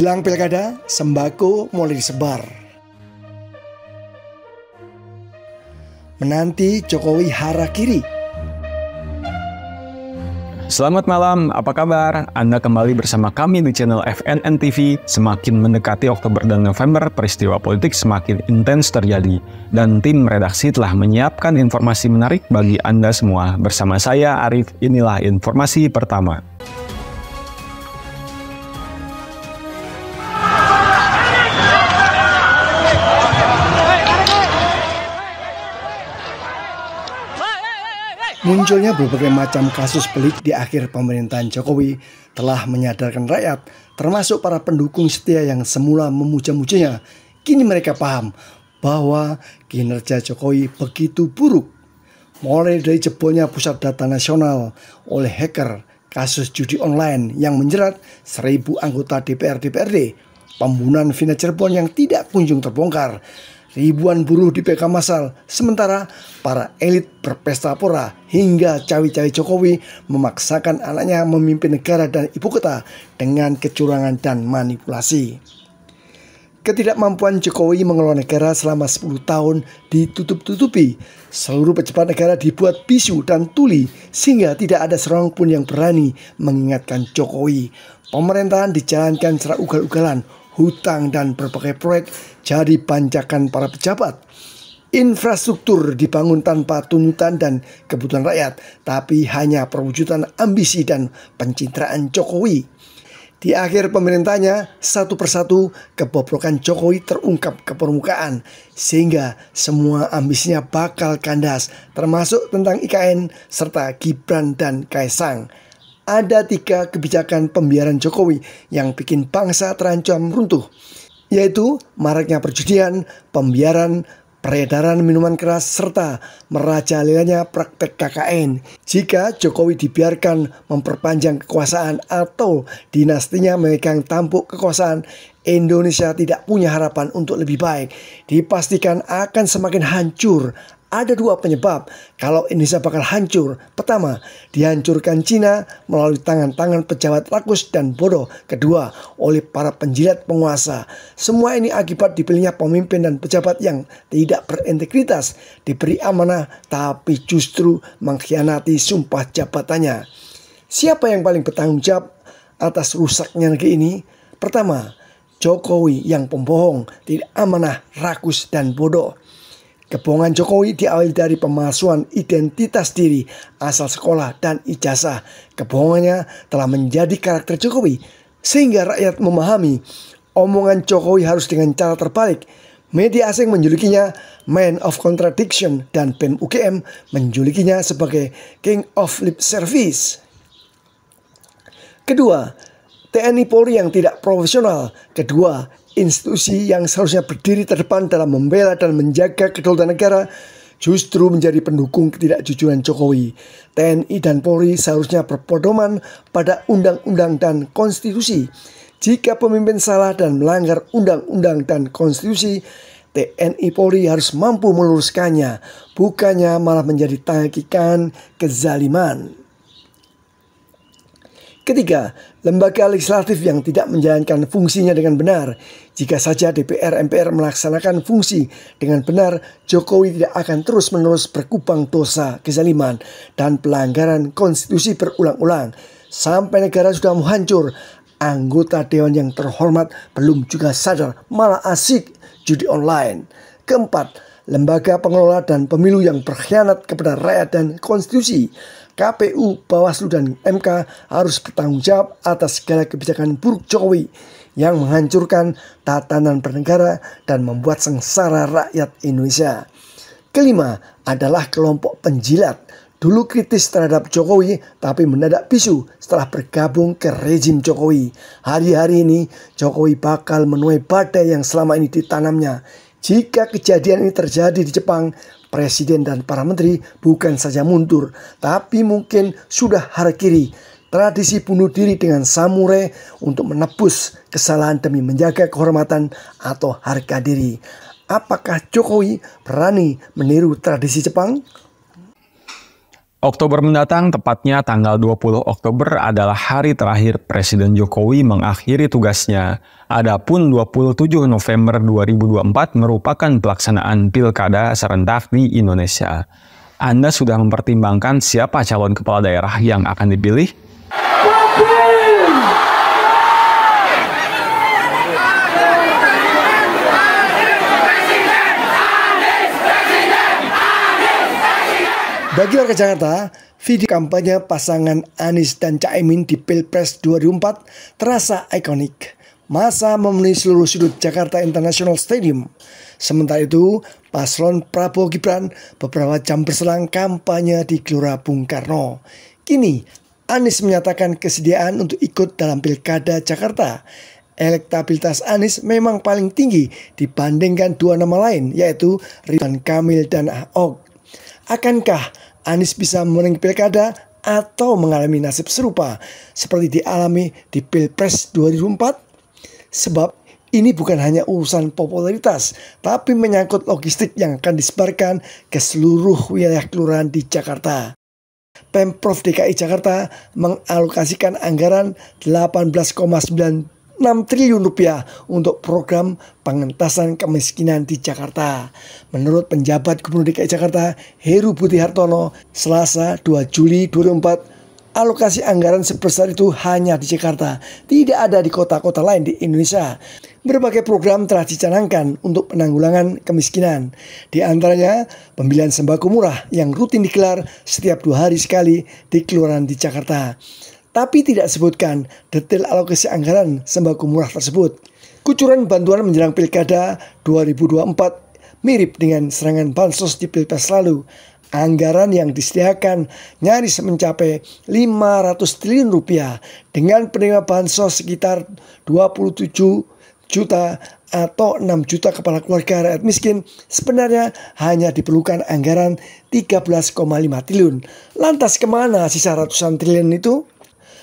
Jelang pilkada, sembako mulai disebar. Menanti Jokowi hara kiri. Selamat malam, apa kabar? Anda kembali bersama kami di channel FNN TV. Semakin mendekati Oktober dan November, peristiwa politik semakin intens terjadi. Dan tim redaksi telah menyiapkan informasi menarik bagi Anda semua. Bersama saya, Arif, inilah informasi pertama. Munculnya berbagai macam kasus pelik di akhir pemerintahan Jokowi telah menyadarkan rakyat, termasuk para pendukung setia yang semula memuja-mujanya. Kini mereka paham bahwa kinerja Jokowi begitu buruk. Mulai dari jebolnya pusat data nasional oleh hacker, kasus judi online yang menjerat seribu anggota DPR-DPRD, pembunuhan Vina Cirebon yang tidak kunjung terbongkar, ribuan buruh di PK Masal, sementara para elit berpesta pora hingga cawi-cawi Jokowi memaksakan anaknya memimpin negara dan ibu kota dengan kecurangan dan manipulasi. Ketidakmampuan Jokowi mengelola negara selama 10 tahun ditutup-tutupi. Seluruh pejabat negara dibuat bisu dan tuli sehingga tidak ada seorang pun yang berani mengingatkan Jokowi. Pemerintahan dijalankan secara ugal-ugalan hutang dan berbagai proyek jadi panjakan para pejabat. Infrastruktur dibangun tanpa tuntutan dan kebutuhan rakyat, tapi hanya perwujudan ambisi dan pencitraan Jokowi. Di akhir pemerintahnya, satu persatu kebobrokan Jokowi terungkap ke permukaan, sehingga semua ambisinya bakal kandas, termasuk tentang IKN serta Gibran dan Kaisang ada tiga kebijakan pembiaran Jokowi yang bikin bangsa terancam runtuh, yaitu maraknya perjudian, pembiaran, peredaran minuman keras, serta merajalelanya praktek KKN. Jika Jokowi dibiarkan memperpanjang kekuasaan atau dinastinya memegang tampuk kekuasaan, Indonesia tidak punya harapan untuk lebih baik. Dipastikan akan semakin hancur ada dua penyebab kalau Indonesia bakal hancur. Pertama, dihancurkan Cina melalui tangan-tangan pejabat rakus dan bodoh. Kedua, oleh para penjilat penguasa. Semua ini akibat dipilihnya pemimpin dan pejabat yang tidak berintegritas, diberi amanah tapi justru mengkhianati sumpah jabatannya. Siapa yang paling bertanggung jawab atas rusaknya negeri ini? Pertama, Jokowi yang pembohong, tidak amanah, rakus, dan bodoh. Kebohongan Jokowi diawali dari pemalsuan identitas diri, asal sekolah, dan ijazah. Kebohongannya telah menjadi karakter Jokowi, sehingga rakyat memahami omongan Jokowi harus dengan cara terbalik. Media asing menjulukinya Man of Contradiction dan PEM UGM menjulukinya sebagai King of Lip Service. Kedua, TNI Polri yang tidak profesional. Kedua, institusi yang seharusnya berdiri terdepan dalam membela dan menjaga kedaulatan negara justru menjadi pendukung ketidakjujuran Jokowi. TNI dan Polri seharusnya berpedoman pada undang-undang dan konstitusi. Jika pemimpin salah dan melanggar undang-undang dan konstitusi, TNI Polri harus mampu meluruskannya, bukannya malah menjadi tangkikan kezaliman. Ketiga, lembaga legislatif yang tidak menjalankan fungsinya dengan benar. Jika saja DPR MPR melaksanakan fungsi dengan benar, Jokowi tidak akan terus-menerus berkupang dosa kezaliman dan pelanggaran konstitusi berulang-ulang. Sampai negara sudah menghancur, anggota dewan yang terhormat belum juga sadar, malah asik judi online. Keempat, lembaga pengelola dan pemilu yang berkhianat kepada rakyat dan konstitusi. KPU, Bawaslu, dan MK harus bertanggung jawab atas segala kebijakan buruk Jokowi yang menghancurkan tatanan bernegara dan membuat sengsara rakyat Indonesia. Kelima adalah kelompok penjilat. Dulu kritis terhadap Jokowi, tapi mendadak bisu setelah bergabung ke rezim Jokowi. Hari-hari ini, Jokowi bakal menuai badai yang selama ini ditanamnya. Jika kejadian ini terjadi di Jepang, Presiden dan para menteri bukan saja mundur, tapi mungkin sudah harkiri tradisi bunuh diri dengan samurai untuk menebus kesalahan demi menjaga kehormatan atau harga diri. Apakah Jokowi berani meniru tradisi Jepang? Oktober mendatang, tepatnya tanggal 20 Oktober adalah hari terakhir Presiden Jokowi mengakhiri tugasnya. Adapun 27 November 2024 merupakan pelaksanaan pilkada serentak di Indonesia. Anda sudah mempertimbangkan siapa calon kepala daerah yang akan dipilih? Bagi warga Jakarta, video kampanye pasangan Anies dan Caimin di Pilpres 2004 terasa ikonik. Masa memenuhi seluruh sudut Jakarta International Stadium. Sementara itu, paslon Prabowo Gibran beberapa jam berselang kampanye di Gelora Bung Karno. Kini, Anies menyatakan kesediaan untuk ikut dalam Pilkada Jakarta elektabilitas Anies memang paling tinggi dibandingkan dua nama lain yaitu Ridwan Kamil dan Ahok. Akankah Anies bisa menang pilkada atau mengalami nasib serupa seperti dialami di Pilpres 2004? Sebab ini bukan hanya urusan popularitas, tapi menyangkut logistik yang akan disebarkan ke seluruh wilayah kelurahan di Jakarta. Pemprov DKI Jakarta mengalokasikan anggaran 18,9 6 triliun rupiah untuk program pengentasan kemiskinan di Jakarta. Menurut penjabat Gubernur DKI Jakarta, Heru Budi Hartono, Selasa 2 Juli 2004, alokasi anggaran sebesar itu hanya di Jakarta, tidak ada di kota-kota lain di Indonesia. Berbagai program telah dicanangkan untuk penanggulangan kemiskinan. Di antaranya, pembelian sembako murah yang rutin digelar setiap dua hari sekali di kelurahan di Jakarta tapi tidak sebutkan detail alokasi anggaran sembako murah tersebut. Kucuran bantuan menjelang pilkada 2024 mirip dengan serangan bansos di pilpres lalu. Anggaran yang disediakan nyaris mencapai 500 triliun rupiah dengan penerima bansos sekitar 27 juta atau 6 juta kepala keluarga rakyat miskin sebenarnya hanya diperlukan anggaran 13,5 triliun. Lantas kemana sisa ratusan triliun itu?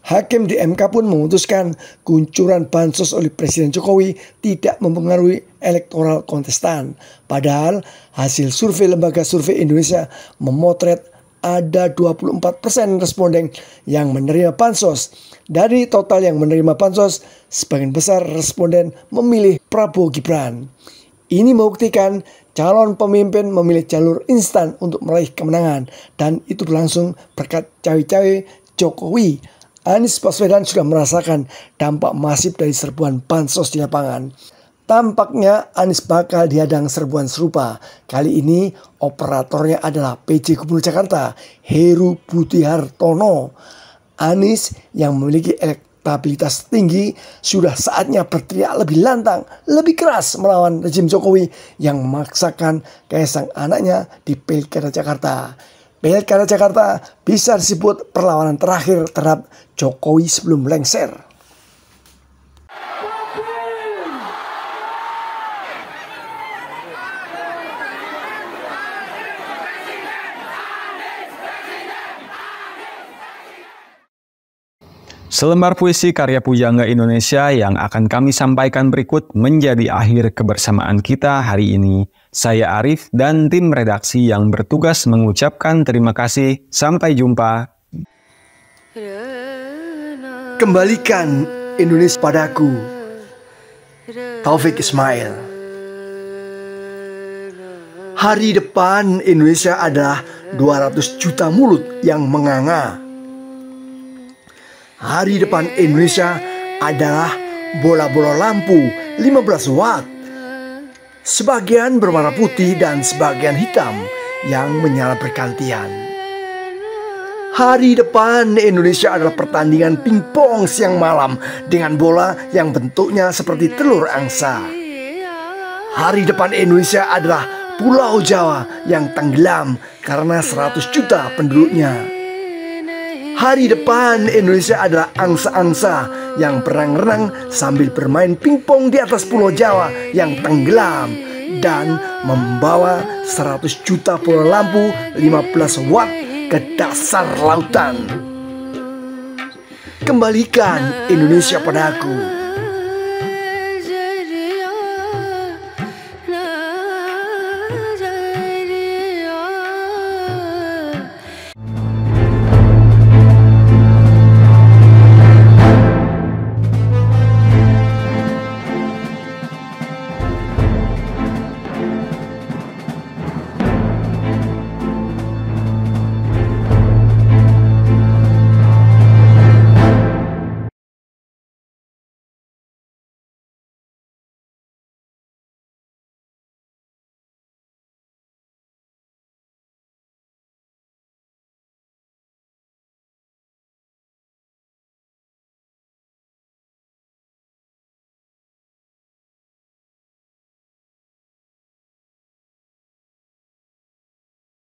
Hakim di MK pun memutuskan kuncuran bansos oleh Presiden Jokowi tidak mempengaruhi elektoral kontestan. Padahal hasil survei Lembaga Survei Indonesia memotret ada 24 persen responden yang menerima pansos. Dari total yang menerima pansos, sebagian besar responden memilih Prabowo Gibran. Ini membuktikan calon pemimpin memilih jalur instan untuk meraih kemenangan dan itu berlangsung berkat cawe-cawe Jokowi Anies Baswedan sudah merasakan dampak masif dari serbuan pansos di lapangan. Tampaknya Anies bakal dihadang serbuan serupa. Kali ini operatornya adalah PJ Gubernur Jakarta, Heru Budi Hartono. Anies yang memiliki elektabilitas tinggi sudah saatnya berteriak lebih lantang, lebih keras melawan rejim Jokowi yang memaksakan kaisang anaknya di Pilkada Jakarta. Banyak Jakarta bisa disebut perlawanan terakhir terhadap Jokowi sebelum lengser. Selembar puisi karya Pujangga Indonesia yang akan kami sampaikan berikut menjadi akhir kebersamaan kita hari ini. Saya Arif dan tim redaksi yang bertugas mengucapkan terima kasih. Sampai jumpa. Kembalikan Indonesia padaku. Taufik Ismail. Hari depan Indonesia adalah 200 juta mulut yang menganga. Hari depan Indonesia adalah bola-bola lampu 15 watt sebagian berwarna putih dan sebagian hitam yang menyala bergantian. Hari depan Indonesia adalah pertandingan pingpong siang malam dengan bola yang bentuknya seperti telur angsa. Hari depan Indonesia adalah Pulau Jawa yang tenggelam karena 100 juta penduduknya. Hari depan Indonesia adalah angsa-angsa yang berenang-renang sambil bermain pingpong di atas pulau Jawa yang tenggelam dan membawa 100 juta bola lampu 15 watt ke dasar lautan. Kembalikan Indonesia padaku.